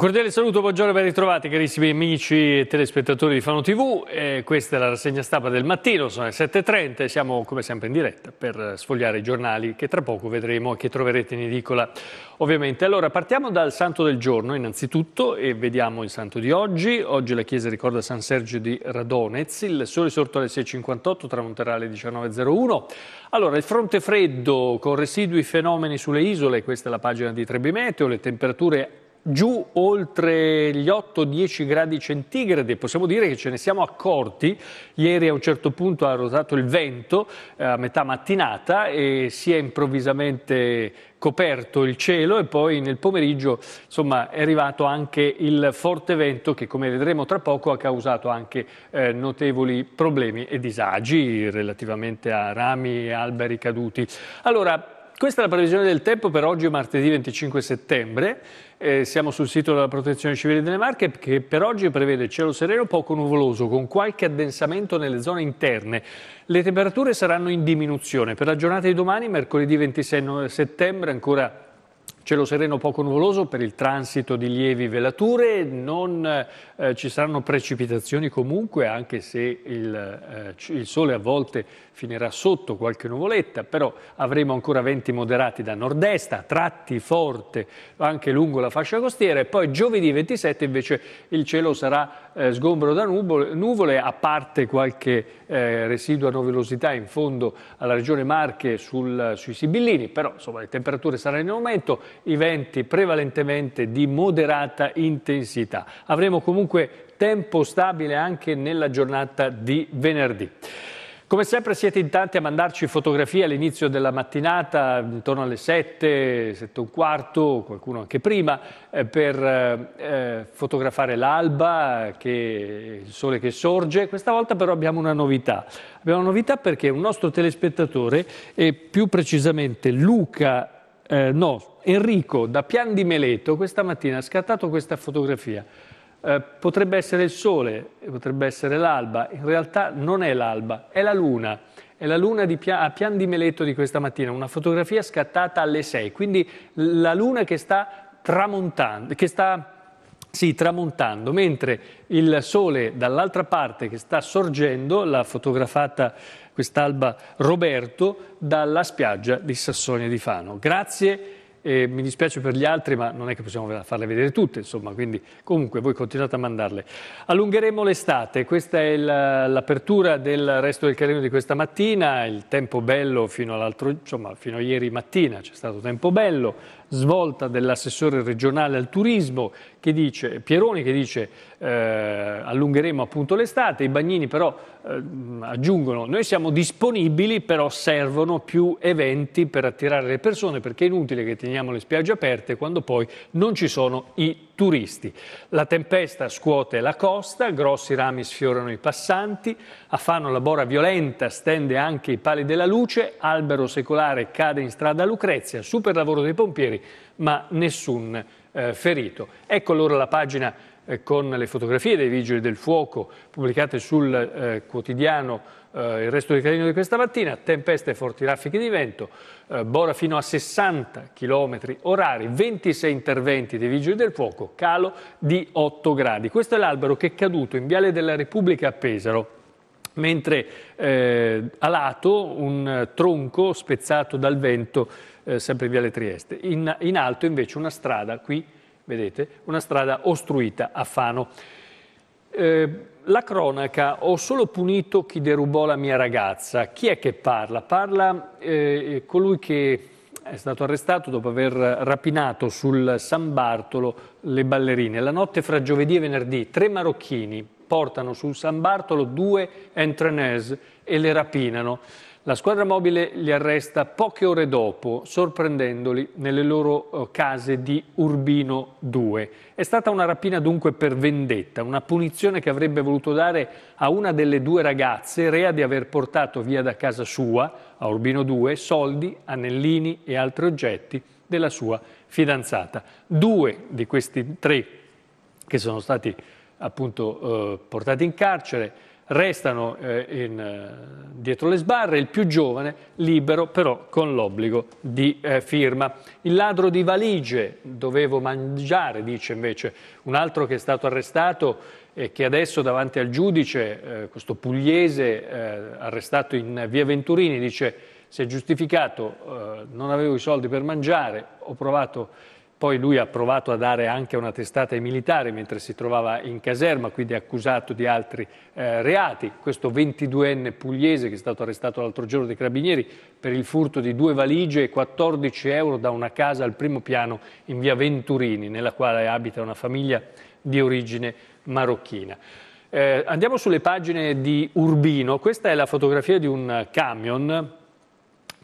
Un cordiale saluto, buongiorno e ben ritrovati carissimi amici e telespettatori di Fano TV. Eh, questa è la rassegna stampa del mattino, sono le 7.30 e siamo come sempre in diretta per sfogliare i giornali che tra poco vedremo e che troverete in edicola ovviamente. Allora partiamo dal santo del giorno innanzitutto e vediamo il santo di oggi. Oggi la chiesa ricorda San Sergio di Radonez, il sole sorto alle 6.58 tramonterà alle 19.01. Allora il fronte freddo con residui fenomeni sulle isole, questa è la pagina di Trebimeteo, le temperature giù oltre gli 8-10 gradi centigradi. Possiamo dire che ce ne siamo accorti. Ieri a un certo punto ha rosato il vento eh, a metà mattinata e si è improvvisamente coperto il cielo e poi nel pomeriggio insomma, è arrivato anche il forte vento che come vedremo tra poco ha causato anche eh, notevoli problemi e disagi relativamente a rami e alberi caduti. Allora, questa è la previsione del tempo per oggi martedì 25 settembre. Eh, siamo sul sito della Protezione Civile delle Marche che per oggi prevede cielo sereno poco nuvoloso con qualche addensamento nelle zone interne. Le temperature saranno in diminuzione. Per la giornata di domani, mercoledì 26 settembre, ancora Cielo sereno poco nuvoloso per il transito di lievi velature, non eh, ci saranno precipitazioni comunque, anche se il, eh, il sole a volte finirà sotto qualche nuvoletta, però avremo ancora venti moderati da nord-est, a tratti forte anche lungo la fascia costiera e poi giovedì 27 invece il cielo sarà eh, sgombro da nuvole, nuvole, a parte qualche eh, residua nuvolosità in fondo alla regione Marche sul, sui Sibillini, però insomma le temperature saranno in aumento, i venti prevalentemente di moderata intensità. Avremo comunque tempo stabile anche nella giornata di venerdì. Come sempre siete in tanti a mandarci fotografie all'inizio della mattinata, intorno alle 7, 7 e un quarto, qualcuno anche prima, eh, per eh, eh, fotografare l'alba, il sole che sorge. Questa volta però abbiamo una novità. Abbiamo una novità perché un nostro telespettatore, e più precisamente Luca eh, no, Enrico da Pian di Meleto questa mattina ha scattato questa fotografia. Eh, potrebbe essere il sole, potrebbe essere l'alba, in realtà non è l'alba, è la luna. È la luna pia- a Pian di Meleto di questa mattina, una fotografia scattata alle 6, quindi la luna che sta tramontando, che sta sì, tramontando, mentre il sole dall'altra parte che sta sorgendo, l'ha fotografata quest'alba Roberto, dalla spiaggia di Sassonia di Fano. Grazie eh, mi dispiace per gli altri, ma non è che possiamo farle vedere tutte, insomma, quindi comunque voi continuate a mandarle. Allungheremo l'estate, questa è l'apertura del resto del carino di questa mattina, il tempo bello fino, all'altro, insomma, fino a ieri mattina c'è stato tempo bello, svolta dell'assessore regionale al turismo che dice, Pieroni che dice eh, allungheremo appunto l'estate, i Bagnini però eh, aggiungono noi siamo disponibili però servono più eventi per attirare le persone perché è inutile che teniamo le spiagge aperte quando poi non ci sono i turisti. La tempesta scuote la costa, grossi rami sfiorano i passanti, a Fano la bora violenta stende anche i pali della luce, albero secolare cade in strada a Lucrezia, super lavoro dei pompieri ma nessun eh, ferito. Ecco allora la pagina eh, con le fotografie dei vigili del fuoco pubblicate sul eh, quotidiano eh, il resto del Carino di questa mattina, tempeste e forti raffiche di vento, eh, bora fino a 60 km orari, 26 interventi dei vigili del fuoco, calo di 8 gradi. Questo è l'albero che è caduto in Viale della Repubblica a Pesaro mentre eh, a lato un tronco spezzato dal vento eh, sempre in Viale Trieste. In, in alto invece una strada, qui vedete, una strada ostruita a Fano. Eh, la cronaca, ho solo punito chi derubò la mia ragazza. Chi è che parla? Parla eh, colui che è stato arrestato dopo aver rapinato sul San Bartolo le ballerine. La notte fra giovedì e venerdì tre marocchini portano sul San Bartolo due entrenes e le rapinano. La squadra mobile li arresta poche ore dopo, sorprendendoli nelle loro eh, case di Urbino 2. È stata una rapina dunque per vendetta, una punizione che avrebbe voluto dare a una delle due ragazze, rea di aver portato via da casa sua, a Urbino 2, soldi, anellini e altri oggetti della sua fidanzata. Due di questi tre che sono stati appunto eh, portati in carcere restano eh, in, eh, dietro le sbarre, il più giovane libero però con l'obbligo di eh, firma. Il ladro di valigie, dovevo mangiare, dice invece un altro che è stato arrestato e che adesso davanti al giudice, eh, questo pugliese eh, arrestato in via Venturini, dice si è giustificato, eh, non avevo i soldi per mangiare, ho provato poi lui ha provato a dare anche una testata ai militari mentre si trovava in caserma, quindi accusato di altri eh, reati. Questo 22enne pugliese che è stato arrestato l'altro giorno dai carabinieri per il furto di due valigie e 14 euro da una casa al primo piano in via Venturini, nella quale abita una famiglia di origine marocchina. Eh, andiamo sulle pagine di Urbino. Questa è la fotografia di un camion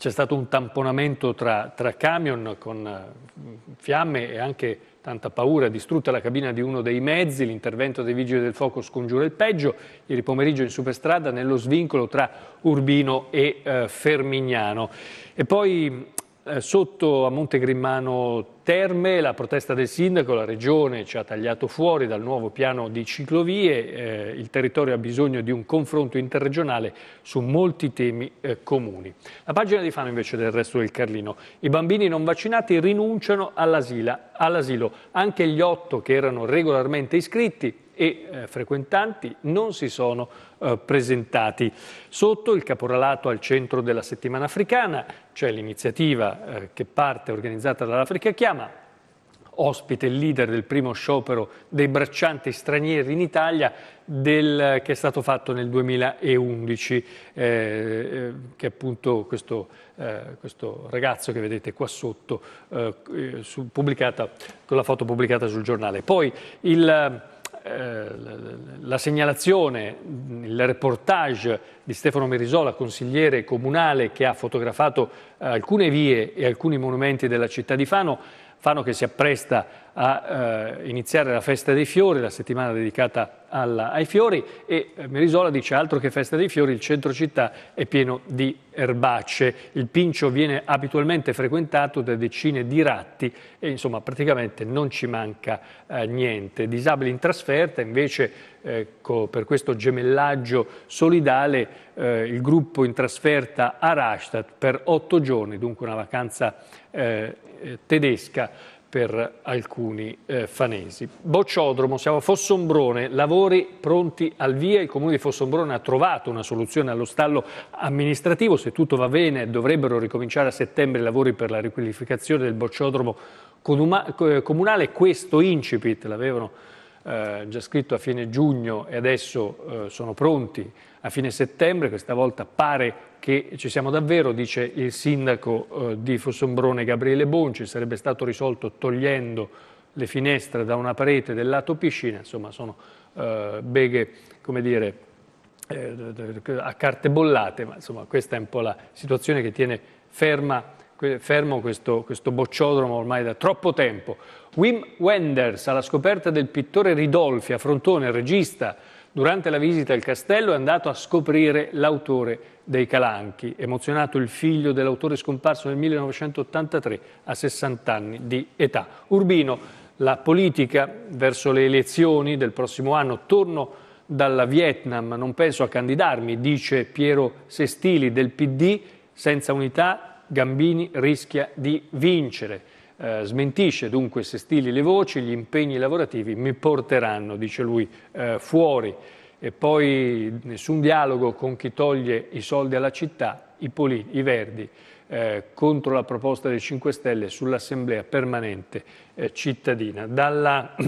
c'è stato un tamponamento tra, tra, camion con eh, fiamme e anche tanta paura, distrutta la cabina di uno dei mezzi, l'intervento dei Vigili del Fuoco scongiura il peggio, ieri pomeriggio in superstrada nello svincolo tra Urbino e eh, Fermignano. E poi eh, sotto a Monte Grimmano Terme la protesta del sindaco, la regione ci ha tagliato fuori dal nuovo piano di ciclovie, eh, il territorio ha bisogno di un confronto interregionale su molti temi eh, comuni. La pagina di Fano invece del resto del Carlino, i bambini non vaccinati rinunciano all'asilo, all anche gli otto che erano regolarmente iscritti e eh, frequentanti non si sono eh, presentati. Sotto il caporalato al centro della settimana africana c'è l'iniziativa eh, che parte organizzata dall'Africa Chiama, ospite il leader del primo sciopero dei braccianti stranieri in Italia del, che è stato fatto nel 2011, eh, eh, che appunto questo, eh, questo, ragazzo che vedete qua sotto, eh, eh su, pubblicata, con la foto pubblicata sul giornale. Poi il eh, la segnalazione, il reportage di Stefano Merisola, consigliere comunale che ha fotografato alcune vie e alcuni monumenti della città di Fano, Fano che si appresta a eh, iniziare la festa dei fiori, la settimana dedicata alla, ai fiori e eh, Merisola dice altro che festa dei fiori, il centro città è pieno di erbacce, il pincio viene abitualmente frequentato da decine di ratti e insomma praticamente non ci manca eh, niente. Disabili in trasferta invece eh, per questo gemellaggio solidale eh, il gruppo in trasferta a Rastatt per otto giorni, dunque una vacanza eh, eh, tedesca per alcuni eh, fanesi. Bocciodromo, siamo a Fossombrone, lavori pronti al via. Il comune di Fossombrone ha trovato una soluzione allo stallo amministrativo. Se tutto va bene dovrebbero ricominciare a settembre i lavori per la riqualificazione del bocciodromo comunale. Questo incipit l'avevano eh, già scritto a fine giugno e adesso eh, sono pronti a fine settembre. Questa volta pare che ci siamo davvero, dice il sindaco eh, di Fossombrone Gabriele Bonci, sarebbe stato risolto togliendo le finestre da una parete del lato piscina, insomma sono eh, beghe, come dire, eh, a carte bollate, ma insomma questa è un po' la situazione che tiene ferma fermo questo, questo, bocciodromo ormai da troppo tempo. Wim Wenders, alla scoperta del pittore Ridolfi, a Frontone, regista Durante la visita al castello è andato a scoprire l'autore dei Calanchi, emozionato il figlio dell'autore scomparso nel 1983 a 60 anni di età. Urbino, la politica verso le elezioni del prossimo anno, torno dalla Vietnam, non penso a candidarmi, dice Piero Sestili del PD, senza unità Gambini rischia di vincere. Eh, smentisce dunque se stili le voci, gli impegni lavorativi mi porteranno, dice lui, eh, fuori. E poi nessun dialogo con chi toglie i soldi alla città, i, poli, i Verdi, eh, contro la proposta dei 5 Stelle sull'assemblea permanente eh, cittadina. Dalla,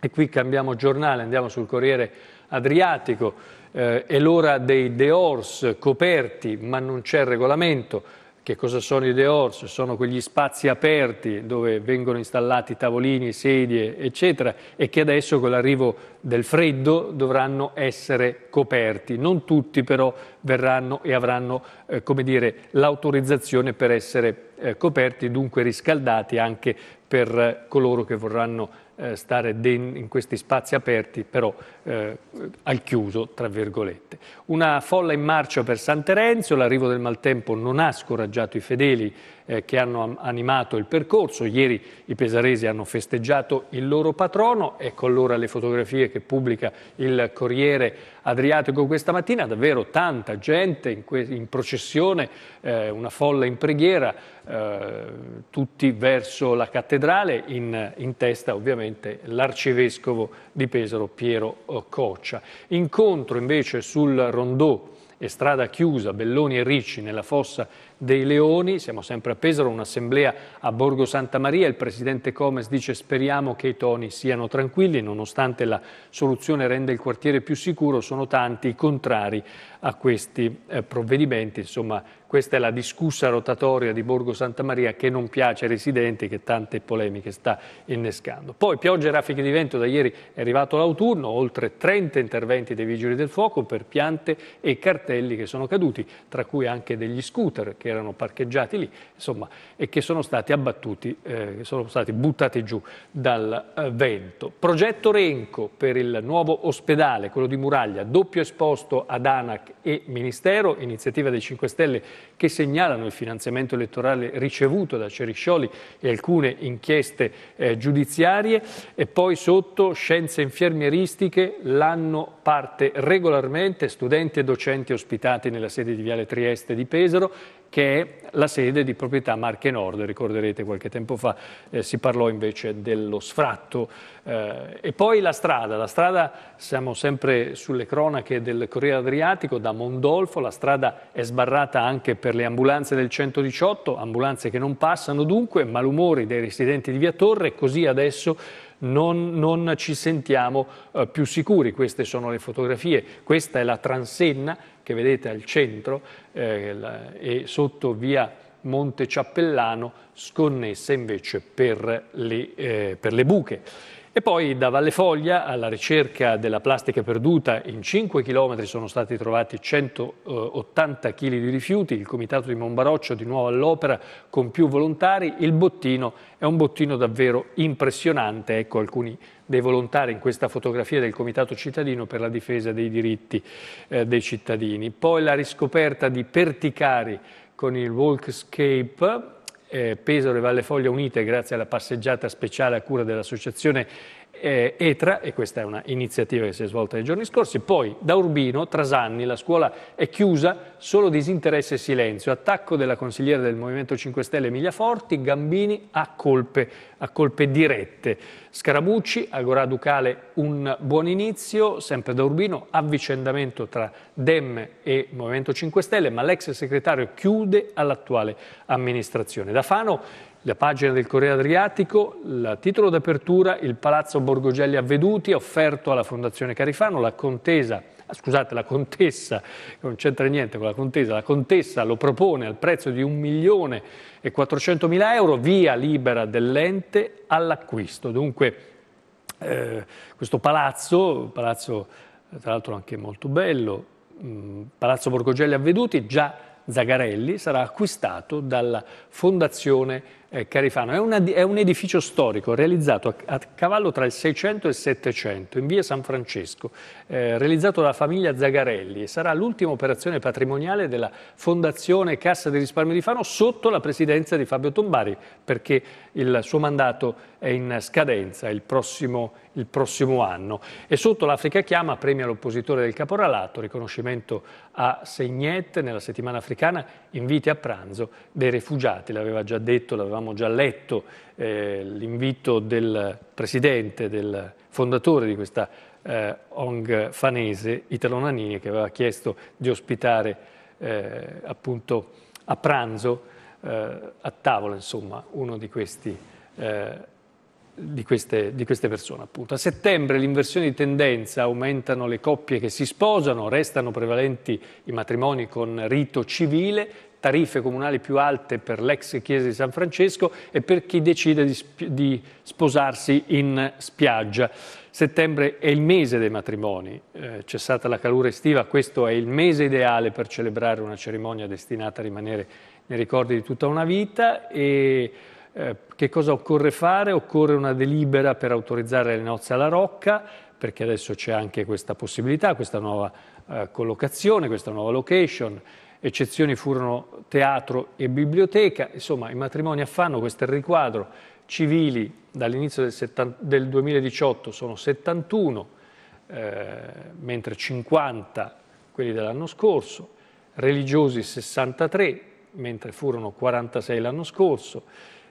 e qui cambiamo giornale, andiamo sul Corriere Adriatico, eh, è l'ora dei dehors coperti, ma non c'è regolamento che cosa sono i dehors? Sono quegli spazi aperti dove vengono installati tavolini, sedie, eccetera, e che adesso con l'arrivo del freddo dovranno essere coperti. Non tutti però verranno e avranno eh, dire, l'autorizzazione per essere eh, coperti, dunque riscaldati anche per eh, coloro che vorranno eh, stare den- in questi spazi aperti, però eh, al chiuso, tra virgolette. Una folla in marcia per San Terenzio, l'arrivo del maltempo non ha scoraggiato i fedeli eh, che hanno animato il percorso. Ieri i pesaresi hanno festeggiato il loro patrono, ecco allora le fotografie che pubblica il Corriere Adriatico questa mattina, davvero tanta gente in, que- in processione, eh, una folla in preghiera, eh, tutti verso la cattedrale, in, in, testa ovviamente l'arcivescovo di Pesaro Piero Coccia. Incontro invece sul rondò e strada chiusa, Belloni e Ricci nella fossa dei Leoni, siamo sempre a Pesaro, un'assemblea a Borgo Santa Maria, il presidente Comes dice speriamo che i toni siano tranquilli, nonostante la soluzione renda il quartiere più sicuro, sono tanti i contrari a questi eh, provvedimenti, insomma questa è la discussa rotatoria di Borgo Santa Maria che non piace ai residenti, che tante polemiche sta innescando. Poi piogge e raffiche di vento, da ieri è arrivato l'autunno, oltre 30 interventi dei vigili del fuoco per piante e cartelli che sono caduti, tra cui anche degli scooter che erano parcheggiati lì, insomma, e che sono stati abbattuti, eh, sono stati buttati giù dal eh, vento. Progetto Renco per il nuovo ospedale, quello di Muraglia, doppio esposto ad ANAC e Ministero, iniziativa dei 5 Stelle che segnalano il finanziamento elettorale ricevuto da Ceriscioli e alcune inchieste eh, giudiziarie e poi sotto scienze infermieristiche l'anno parte regolarmente studenti e docenti ospitati nella sede di Viale Trieste di Pesaro che è la sede di proprietà Marche Nord, ricorderete qualche tempo fa eh, si parlò invece dello sfratto. Eh, e poi la strada, la strada, siamo sempre sulle cronache del Corriere Adriatico, da Mondolfo, la strada è sbarrata anche per le ambulanze del 118, ambulanze che non passano dunque, malumori dei residenti di Via Torre, così adesso non, non ci sentiamo eh, più sicuri. Queste sono le fotografie, questa è la transenna che vedete al centro eh, e sotto via Monte Ciappellano, sconnessa invece per le, eh, per le buche. E poi da Valle Foglia alla ricerca della plastica perduta, in 5 km sono stati trovati 180 kg di rifiuti, il comitato di Monbaroccio di nuovo all'opera con più volontari, il bottino è un bottino davvero impressionante, ecco alcuni dei volontari in questa fotografia del Comitato Cittadino per la difesa dei diritti eh, dei cittadini. Poi la riscoperta di Perticari con il Walkscape, eh, Pesaro e Valle Foglia Unite grazie alla passeggiata speciale a cura dell'Associazione eh, ETRA, e questa è un'iniziativa che si è svolta nei giorni scorsi, poi da Urbino, Trasanni, la scuola è chiusa, solo disinteresse e silenzio, attacco della consigliera del Movimento 5 Stelle Emilia Forti, Gambini a colpe, a colpe dirette, Scarabucci, Agorà Ducale un buon inizio, sempre da Urbino, avvicendamento tra Dem e Movimento 5 Stelle, ma l'ex segretario chiude all'attuale amministrazione. Da Fano la pagina del Corriere Adriatico, il titolo d'apertura, il Palazzo Borgogelli a Veduti, offerto alla Fondazione Carifano, la contesa, ah, scusate, la contessa, non c'entra niente con la contesa, la contessa lo propone al prezzo di 1 milione e 400 mila euro, via libera dell'ente all'acquisto. Dunque eh, questo palazzo, palazzo eh, tra l'altro anche molto bello, mh, mm, Palazzo Borgogelli a Veduti, già Zagarelli sarà acquistato dalla Fondazione eh, Carifano. È, una, è, un edificio storico realizzato a, a, cavallo tra il 600 e il 700 in via San Francesco, eh, realizzato dalla famiglia Zagarelli e sarà l'ultima operazione patrimoniale della Fondazione Cassa di Risparmio di Fano sotto la presidenza di Fabio Tombari perché il suo mandato è in scadenza il prossimo, il prossimo anno. E sotto l'Africa Chiama premia l'oppositore del caporalato, riconoscimento a Seignet nella settimana africana, inviti a pranzo dei rifugiati, l'aveva già detto, l'aveva avevamo già letto eh, l'invito del presidente, del fondatore di questa eh, ONG fanese, Italo Nanini, che aveva chiesto di ospitare eh, appunto a pranzo, eh, a tavola insomma, uno di questi eh, di queste, di queste, persone. Appunto. A settembre l'inversione di tendenza aumentano le coppie che si sposano, restano prevalenti i matrimoni con rito civile, tariffe comunali più alte per l'ex chiesa di San Francesco e per chi decide di, sp di sposarsi in spiaggia. Settembre è il mese dei matrimoni, eh, cessata la calura estiva, questo è il mese ideale per celebrare una cerimonia destinata a rimanere nei ricordi di tutta una vita e eh, che cosa occorre fare? Occorre una delibera per autorizzare le nozze alla Rocca, perché adesso c'è anche questa possibilità, questa nuova eh, collocazione, questa nuova location, Eccezioni furono teatro e biblioteca, insomma i matrimoni a Fano, questo è il riquadro, civili dall'inizio del, del, 2018 sono 71, eh, mentre 50 quelli dell'anno scorso, religiosi 63, mentre furono 46 l'anno scorso,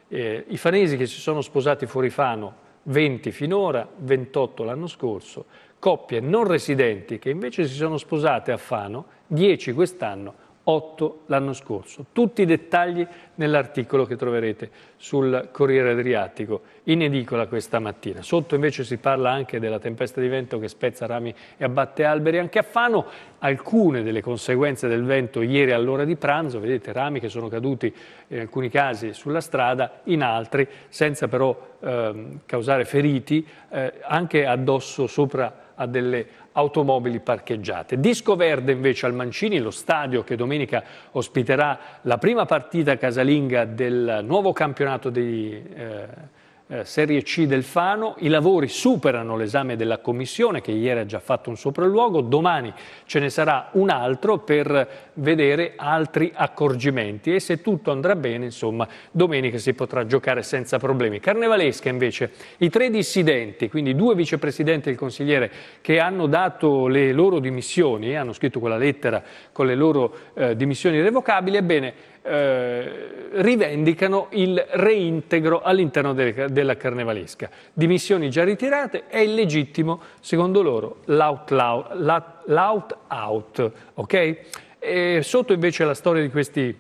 eh, i fanesi che si sono sposati fuori Fano 20 finora, 28 l'anno scorso, coppie non residenti che invece si sono sposate a Fano 10 quest'anno, 8 l'anno scorso. Tutti i dettagli nell'articolo che troverete sul Corriere Adriatico in edicola questa mattina. Sotto invece si parla anche della tempesta di vento che spezza rami e abbatte alberi anche a Fano. Alcune delle conseguenze del vento ieri all'ora di pranzo, vedete rami che sono caduti in eh, alcuni casi sulla strada, in altri senza però eh, causare feriti, eh, anche addosso sopra a delle automobili parcheggiate. Disco verde invece al Mancini, lo stadio che domenica ospiterà la prima partita casalinga del nuovo campionato di... Eh, eh, serie C del Fano. I lavori superano l'esame della Commissione che ieri ha già fatto un sopralluogo, domani ce ne sarà un altro per vedere altri accorgimenti e se tutto andrà bene, insomma, domenica si potrà giocare senza problemi. Carnevalesca invece, i tre dissidenti, quindi due vicepresidenti e il consigliere che hanno dato le loro dimissioni, hanno scritto quella lettera con le loro eh, dimissioni irrevocabili, ebbene eh, rivendicano il reintegro all'interno de- della carnevalesca. Dimissioni già ritirate, è illegittimo, secondo loro, l'out, l'out, l'out out, ok? E sotto invece la storia di questi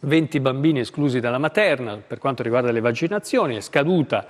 20 bambini esclusi dalla materna per quanto riguarda le vaccinazioni, è scaduta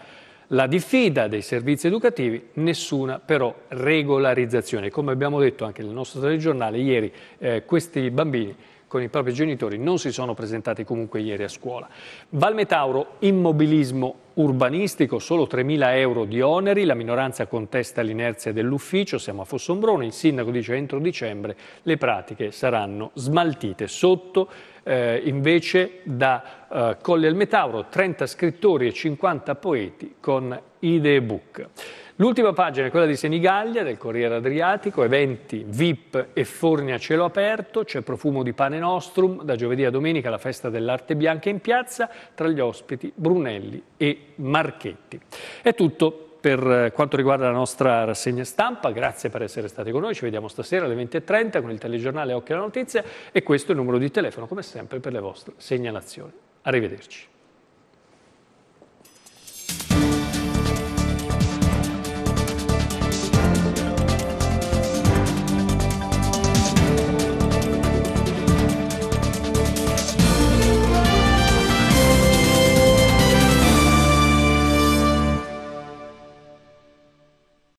la diffida dei servizi educativi, nessuna però regolarizzazione. Come abbiamo detto anche nel nostro telegiornale ieri, eh, questi bambini con i propri genitori non si sono presentati comunque ieri a scuola. Valmetauro, immobilismo urbanistico, solo 3.000 euro di oneri, la minoranza contesta l'inerzia dell'ufficio, siamo a Fossombrone, il sindaco dice entro dicembre le pratiche saranno smaltite. Sotto eh, invece da eh, Colle al Metauro 30 scrittori e 50 poeti con idee book. L'ultima pagina è quella di Senigallia, del Corriere Adriatico, eventi, VIP e forni a cielo aperto, c'è profumo di pane nostrum, da giovedì a domenica la festa dell'arte bianca in piazza, tra gli ospiti Brunelli e Marchetti. È tutto per eh, quanto riguarda la nostra rassegna stampa, grazie per essere stati con noi, ci vediamo stasera alle 20.30 con il telegiornale Occhio alla Notizia e questo è il numero di telefono come sempre per le vostre segnalazioni. Arrivederci.